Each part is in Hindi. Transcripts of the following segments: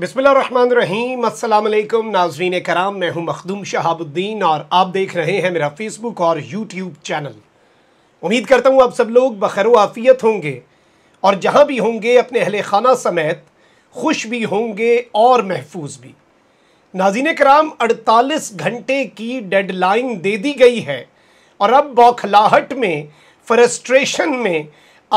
रहीम असल नाजरीन कराम मैं हूं मखदूम शहाबुद्दीन और आप देख रहे हैं मेरा फ़ेसबुक और यूट्यूब चैनल उम्मीद करता हूं आप सब लोग बखर आफ़ियत होंगे और जहां भी होंगे अपने अहल खाना समेत खुश भी होंगे और महफूज भी नाजीन कराम अड़तालीस घंटे की डेड लाइन दे दी गई है और अब बौखलाहट में फ्रस्ट्रेशन में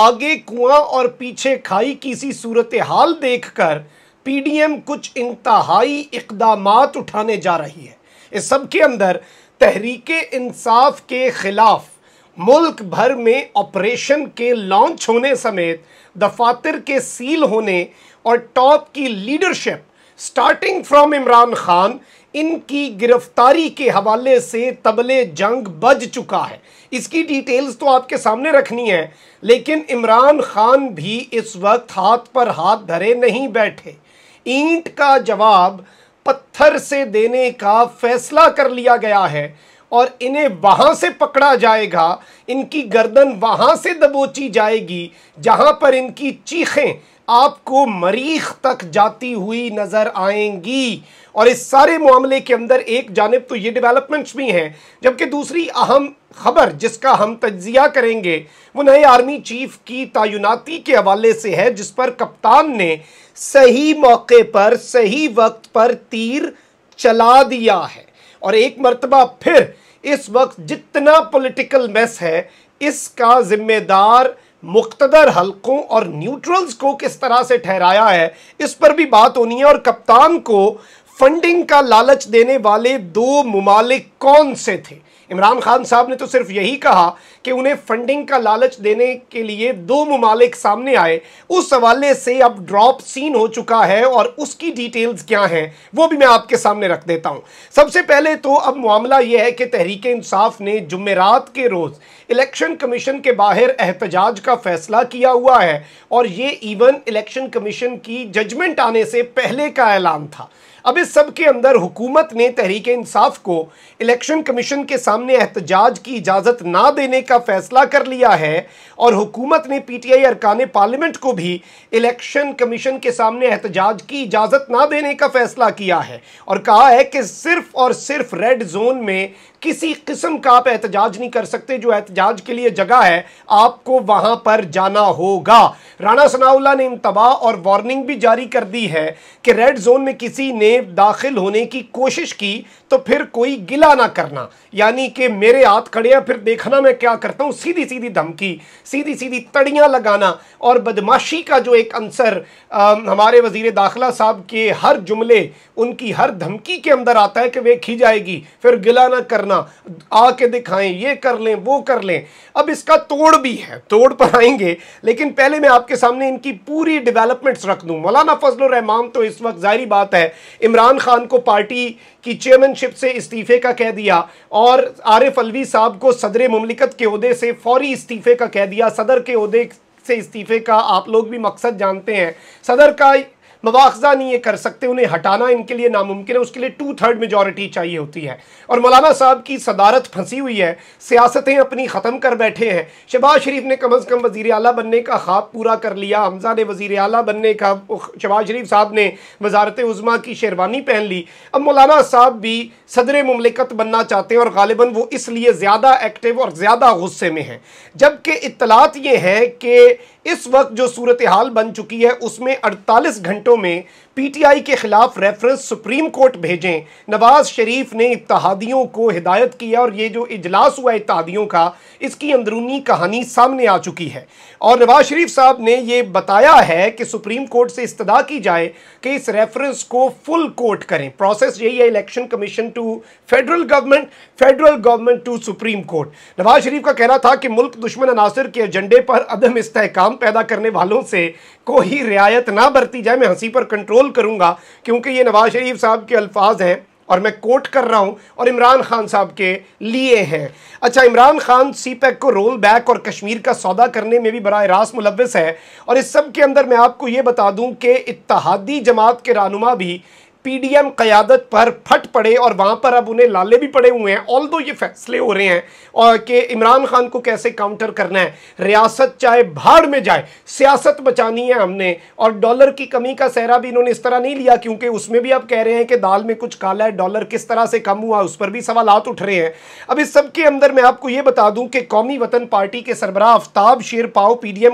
आगे कुआं और पीछे खाई की सी सूरत हाल देख कर पी डी एम कुछ इंतहाई इकदाम उठाने जा रही है इस सब के अंदर तहरीक इंसाफ के ख़िलाफ़ मुल्क भर में ऑपरेशन के लॉन्च होने समेत दफातर के सील होने और टॉप की leadership starting from Imran Khan इनकी गिरफ्तारी के हवाले से तबले जंग बज चुका है इसकी डिटेल्स तो आपके सामने रखनी है लेकिन इमरान खान भी इस वक्त हाथ पर हाथ धरे नहीं बैठे ईंट का जवाब पत्थर से देने का फैसला कर लिया गया है और इन्हें वहाँ से पकड़ा जाएगा इनकी गर्दन वहाँ से दबोची जाएगी जहाँ पर इनकी चीखें आपको मरीख तक जाती हुई नज़र आएंगी और इस सारे मामले के अंदर एक जानब तो ये डेवलपमेंट्स भी हैं जबकि दूसरी अहम खबर जिसका हम तजिया करेंगे वो नए आर्मी चीफ की तयनाती के हवाले से है जिस पर कप्तान ने सही मौके पर सही वक्त पर तीर चला दिया है और एक मरतबा फिर इस वक्त जितना पॉलिटिकल मैस है इसका जिम्मेदार मुख्तर हलकों और न्यूट्रल्स को किस तरह से ठहराया है इस पर भी बात होनी है और कप्तान को फंडिंग का लालच देने वाले दो ममालिक कौन से थे इमरान खान साहब ने तो सिर्फ यही कहा कि उन्हें फंडिंग का लालच देने के लिए दो ममालिक सामने आए उस हवाले से अब ड्रॉप सीन हो चुका है और उसकी डिटेल्स क्या हैं वो भी मैं आपके सामने रख देता हूँ सबसे पहले तो अब मामला यह है कि तहरीक इंसाफ ने जुमेरात के रोज़ इलेक्शन कमीशन के बाहर एहतजाज का फैसला किया हुआ है और ये इवन इलेक्शन कमीशन की जजमेंट आने से पहले का ऐलान था अब इस सब के अंदर हुकूमत ने तहरीक इंसाफ को इलेक्शन कमीशन के सामने एहतजाज की इजाज़त ना देने का फैसला कर लिया है और हुकूमत ने पीटीआई अरकान पार्लियामेंट को भी इलेक्शन कमीशन के सामने एहतजाज की इजाज़त ना देने का फैसला किया है और कहा है कि सिर्फ और सिर्फ रेड जोन में किसी किस्म का आप एहतजाज नहीं कर सकते जो एहतजाज के लिए जगह है आपको वहां पर जाना होगा राणा सनाउल्ला ने इंतबाह और वार्निंग भी जारी कर दी है कि रेड जोन में किसी ने में दाखिल होने की कोशिश की तो फिर कोई गिला ना करना यानी कि मेरे हाथ खड़े हैं फिर देखना मैं क्या करता हूँ सीधी सीधी धमकी सीधी सीधी तड़ियाँ लगाना और बदमाशी का जो एक अंसर हमारे वजीर दाखिला साहब के हर जुमले उनकी हर धमकी के अंदर आता है कि वे खी जाएगी फिर गिला ना करना आके दिखाएं ये कर लें वो कर लें अब इसका तोड़ भी है तोड़ पर आएंगे लेकिन पहले मैं आपके सामने इनकी पूरी डिवेलपमेंट्स रख दूँ मौलाना फजल रहमान तो इस वक्त जाहिर बात है इमरान खान को पार्टी की चेयरमैनशिप से इस्तीफे का कह दिया और आरिफ अलवी साहब को सदर ममलिकत के अहदे से फौरी इस्तीफे का कह दिया सदर के अहदे से इस्तीफे का आप लोग भी मकसद जानते हैं सदर का मुआवजा नहीं ये कर सकते उन्हें हटाना इनके लिए नामुमकिन है उसके लिए टू थर्ड मेजोरिटी चाहिए होती है और मौलाना साहब की सदारत फंसी हुई है सियासतें अपनी ख़त्म कर बैठे हैं शबाज शरीफ ने कम अज़ कम वज़ी अला बनने का ख्वाब पूरा कर लिया हमजा ने वज़ी अला बनने का शबाज़ शरीफ साहब ने वजारत उज़मा की शेरवानी पहन ली अब मौलाना साहब भी सदर ममलिकत बनना चाहते हैं और गालिबा वो इसलिए ज़्यादा एक्टिव और ज़्यादा गुस्से में हैं जबकि इतलात ये हैं कि इस वक्त जो सूरत हाल बन चुकी है उसमें 48 घंटों में पीटीआई के खिलाफ रेफरेंस सुप्रीम कोर्ट भेजें नवाज शरीफ ने इतिहादियों को हिदायत की और ये जो इजलास हुआ इतिहादियों का इसकी अंदरूनी कहानी सामने आ चुकी है और नवाज शरीफ साहब ने ये बताया है कि सुप्रीम कोर्ट से इस्तदा की जाए कि इस रेफरेंस को फुल कोर्ट करें प्रोसेस यही है election commission to federal government federal government to supreme court Nawaz Sharif का कहना था कि मुल्क दुश्मन अनासर के एजेंडे पर अदम इस्तेकाम पैदा करने वालों से कोई रियायत ना बरती जाए मैं हंसी पर कंट्रोल करूंगा क्योंकि ये नवाज शरीफ साहब के अल्फाज हैं और मैं कोट कर रहा हूं और इमरान खान साहब के लिए हैं अच्छा Imran Khan CPEC e को रोल बैक और कश्मीर का सौदा करने में भी बरह रास्त मुलवस है और इस सब के अंदर मैं आपको ये बता दूं कि इतहादी जमात के रानुमा भी पीडीएम क़्यादत पर फट पड़े और वहाँ पर अब उन्हें लाले भी पड़े हुए हैं ऑल दो ये फैसले हो रहे हैं और कि इमरान खान को कैसे काउंटर करना है रियासत चाहे भाड़ में जाए सियासत बचानी है हमने और डॉलर की कमी का सहरा भी इन्होंने इस तरह नहीं लिया क्योंकि उसमें भी आप कह रहे हैं कि दाल में कुछ काला है डॉलर किस तरह से कम हुआ उस पर भी सवाल उठ रहे हैं अब इस सबके अंदर मैं आपको ये बता दूँ कि कौमी वतन पार्टी के सरबराह आफ्ताब शेर पाओ पी डी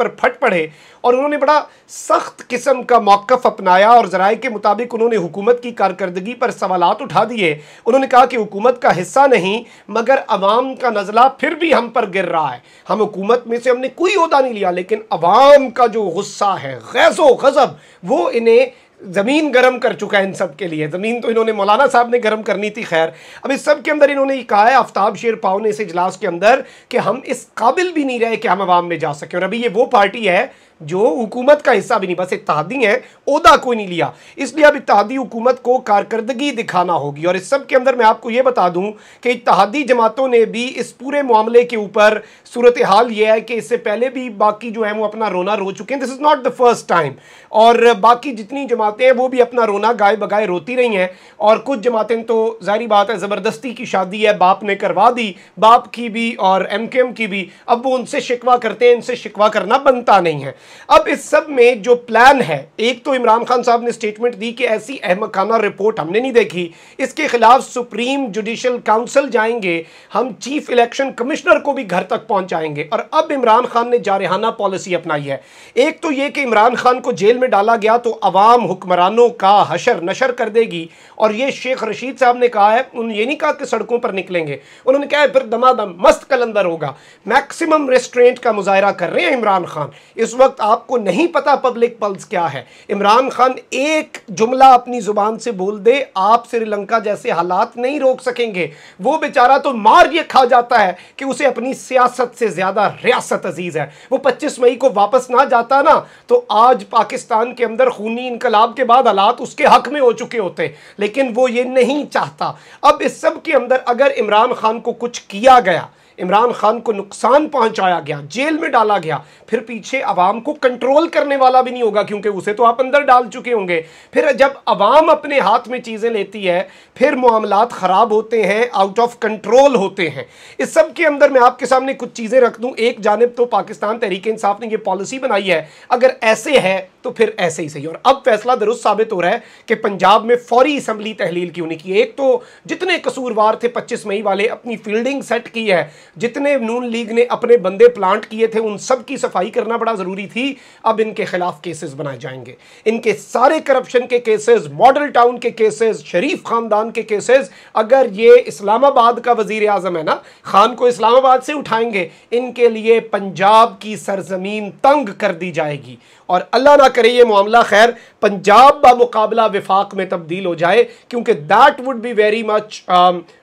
पर फट पड़े और उन्होंने बड़ा सख्त किस्म का मौकफ अपनाया और जराए के मुताबिक उन्होंने उन्होंने हुकूमत की कारकर्दगी पर सवाल उठा दिए उन्होंने कहा कि हुकूमत का हिस्सा नहीं मगर अवाम का नज़ला फिर भी हम पर गिर रहा है हम हुकूमत में से हमने कोई अहदा नहीं लिया लेकिन अवाम का जो गुस्सा है गैसो गज़ब वो इन्हें ज़मीन गरम कर चुका है इन सब के लिए ज़मीन तो इन्होंने मौलाना साहब ने गरम करनी थी खैर अब इस सब के अंदर इन्होंने ये कहा है आफ्ताब शेर पाओ ने इस इजलास के अंदर कि हम इस काबिल भी नहीं रहे कि हम आवाम में जा सकें और अभी ये वो पार्टी है जो हुकूमत का हिस्सा भी नहीं बस इतिहादी है उहदा कोई नहीं लिया इसलिए अब इतिहादी हुकूमत को कारकर्दगी दिखाना होगी और इस सब के अंदर मैं आपको ये बता दूं कि इतिहादी जमातों ने भी इस पूरे मामले के ऊपर सूरत हाल यह है कि इससे पहले भी बाकी जो है वो अपना रोना रो चुके हैं this is not the first time और बाकी जितनी जमातें हैं वो भी अपना रोना गाय बगाए रोती रही हैं और कुछ जमातें तो जाहरी बात है ज़बरदस्ती की शादी है बाप ने करवा दी बाप की भी और एम की भी अब वो उनसे शिकवा करते हैं इनसे शिकवा करना बनता नहीं है अब इस सब में जो प्लान है एक तो इमरान खान साहब ने स्टेटमेंट दी कि ऐसी अहमद खाना रिपोर्ट हमने नहीं देखी इसके खिलाफ सुप्रीम जुडिशल काउंसिल जाएंगे हम चीफ इलेक्शन कमिश्नर को भी घर तक पहुंचाएंगे और अब इमरान खान ने जारहाना पॉलिसी अपनाई है एक तो ये कि इमरान खान को जेल में डाला गया तो अवाम हुक्मरानों का हशर नशर कर देगी और ये शेख रशीद साहब ने कहा है उन्होंने ये नहीं कहा कि सड़कों पर निकलेंगे उन्होंने कहा है फिर दमादम मस्त कलंदर होगा मैक्सिमम रेस्ट्रेंट का मुजाहरा कर रहे हैं इमरान खान इस वक्त वक्त आपको नहीं पता पब्लिक पल्स क्या है इमरान खान एक जुमला अपनी ज़ुबान से बोल दे आप श्रीलंका जैसे हालात नहीं रोक सकेंगे वो बेचारा तो मार ये खा जाता है कि उसे अपनी सियासत से ज़्यादा रियासत अजीज़ है वो पच्चीस मई को वापस ना जाता ना तो आज पाकिस्तान के अंदर खूनी इनकलाब के बाद हालात उसके हक में हो चुके होते लेकिन वो ये नहीं चाहता अब इस सब के अंदर अगर इमरान खान को कुछ किया गया इमरान खान को नुकसान पहुंचाया गया जेल में डाला गया फिर पीछे आवाम को कंट्रोल करने वाला भी नहीं होगा क्योंकि उसे तो आप अंदर डाल चुके होंगे फिर जब आवाम अपने हाथ में चीज़ें लेती है फिर मामला ख़राब होते हैं आउट ऑफ कंट्रोल होते हैं इस सब के अंदर मैं आपके सामने कुछ चीज़ें रख दूं एक जानब तो पाकिस्तान तहरीक इंसाफ ने यह पॉलिसी बनाई है अगर ऐसे है तो फिर ऐसे ही सही और अब फैसला दुरुस्त साबित हो रहा है कि पंजाब में फौरी असम्बली तहलील क्यों नहीं की एक तो जितने कसूरवार थे पच्चीस मई वाले अपनी फील्डिंग सेट की है जितने नून लीग ने अपने बंदे प्लांट किए थे उन सब की सफाई करना बड़ा ज़रूरी थी अब इनके खिलाफ केसेस बनाए जाएंगे इनके सारे करप्शन के केसेस मॉडल टाउन के केसेस शरीफ ख़ानदान के केसेस अगर ये इस्लामाबाद का वजीर अजम है ना खान को इस्लामाबाद से उठाएंगे इनके लिए पंजाब की सरजमीन तंग कर दी जाएगी और अल्लाह ना करे ये मामला खैर पंजाब मुकाबला विफाक में तब्दील हो जाए क्योंकि that would be very much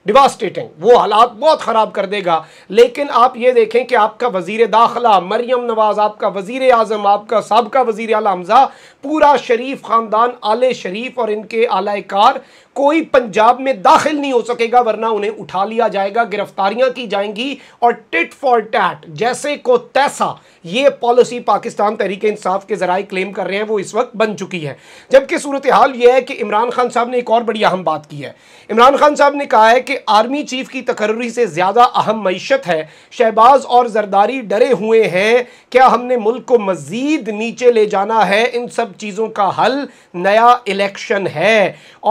devastating वो हालात बहुत ख़राब कर देगा लेकिन आप ये देखें कि आपका वजीर दाखिला मरियम नवाज़ आपका वजीर आजम आपका सबका वजीर अला हमजा पूरा शरीफ ख़ानदान आले शरीफ और इनके आलाकार कोई पंजाब में दाखिल नहीं हो सकेगा वरना उन्हें उठा लिया जाएगा गिरफ्तारियां की जाएंगी और टिट फॉर टैट जैसे को तैसा ये पॉलिसी पाकिस्तान तहरीक इंसाफ के जराए क्लेम कर रहे हैं वो इस वक्त बन चुकी है जबकि सूरत हाल यह है कि इमरान खान साहब ने एक और बड़ी अहम बात की है इमरान खान साहब ने कहा है कि आर्मी चीफ की तकर्री से ज़्यादा अहम मीशत है शहबाज और जरदारी डरे हुए हैं क्या हमने मुल्क को मज़ीद नीचे ले जाना है इन सब चीज़ों का हल नया इलेक्शन है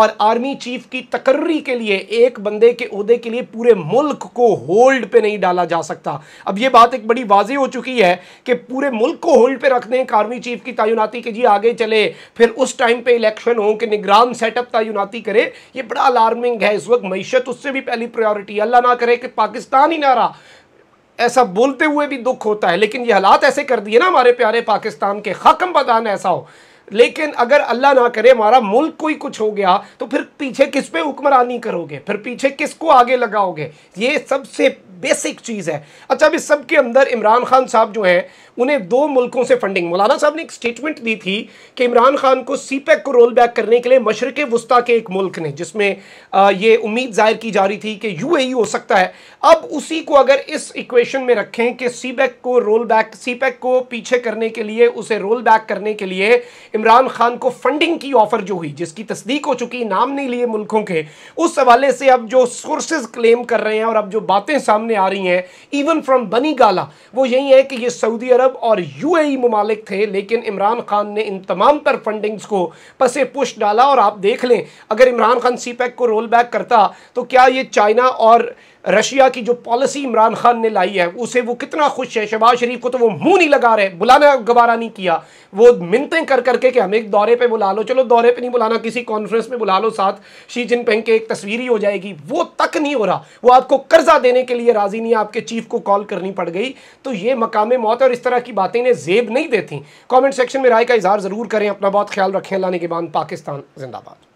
और आर्मी चीफ की तकर्री के लिए एक बंदे के अहदे के लिए पूरे मुल्क को होल्ड पे नहीं डाला जा सकता अब ये बात एक बड़ी वाजी हो चुकी है कि पूरे मुल्क को होल्ड पे रखने का आर्मी चीफ की तयनाती के जी आगे चले फिर उस टाइम पे इलेक्शन हो कि निगरान सेटअप तयनाती करे ये बड़ा अलार्मिंग है इस वक्त मीशत उससे भी पहली प्रायोरिटी अल्लाह ना करे कि पाकिस्तान ही ना बेचारा ऐसा बोलते हुए भी दुख होता है लेकिन ये हालात ऐसे कर दिए ना हमारे प्यारे पाकिस्तान के हकम बदान ऐसा हो लेकिन अगर अल्लाह ना करे हमारा मुल्क कोई कुछ हो गया तो फिर पीछे किस पे हुक्मरानी करोगे फिर पीछे किसको आगे लगाओगे ये सबसे बेसिक चीज़ है अच्छा अब इस सब के अंदर इमरान खान साहब जो हैं उन्हें दो मुल्कों से फंडिंग मौलाना साहब ने एक स्टेटमेंट दी थी कि इमरान खान को सीपैक e को रोल बैक करने के लिए मशरक वस्ता के एक मुल्क ने जिसमें ये उम्मीद जाहिर की जा रही थी कि यू e हो सकता है अब उसी को अगर इस इक्वेशन में रखें कि सीपैक e को रोल बैक सीपैक को पीछे करने के लिए उसे रोल बैक करने के लिए इमरान खान को फंडिंग की ऑफर जो हुई जिसकी तस्दीक हो चुकी नाम नहीं लिए मुल्कों के उस हवाले से अब जो सोर्सेज क्लेम कर रहे हैं और अब जो बातें सामने आ रही हैं इवन फ्रॉम बनी गाला वो यही है कि ये सऊदी अरब अरब और यूएई ममालिक थे लेकिन इमरान खान ने इन तमाम तर फंडिंग्स को पसे पुश डाला और आप देख लें अगर इमरान खान सी को रोल बैक करता तो क्या ये चाइना और रशिया की जो पॉलिसी इमरान खान ने लाई है उसे वो कितना खुश है शहबाज शरीफ को तो वो मुंह नहीं लगा रहे बुलाना गवारा नहीं किया वो मिनतें कर करके कि हमें एक दौरे पे बुला लो चलो दौरे पे नहीं बुलाना किसी कॉन्फ्रेंस में बुला लो साथ शी जिनपिंग के एक तस्वीर ही हो जाएगी वो तक नहीं हो रहा वो आपको कर्जा देने के लिए राजी नहीं आपके चीफ को कॉल करनी पड़ गई तो ये मकाम मौत और इस तरह की बातें इन्हें जेब नहीं देती कॉमेंट सेक्शन में राय का इजहार ज़रूर करें अपना बहुत ख्याल रखें अल्लाह के बाद पाकिस्तान जिंदाबाद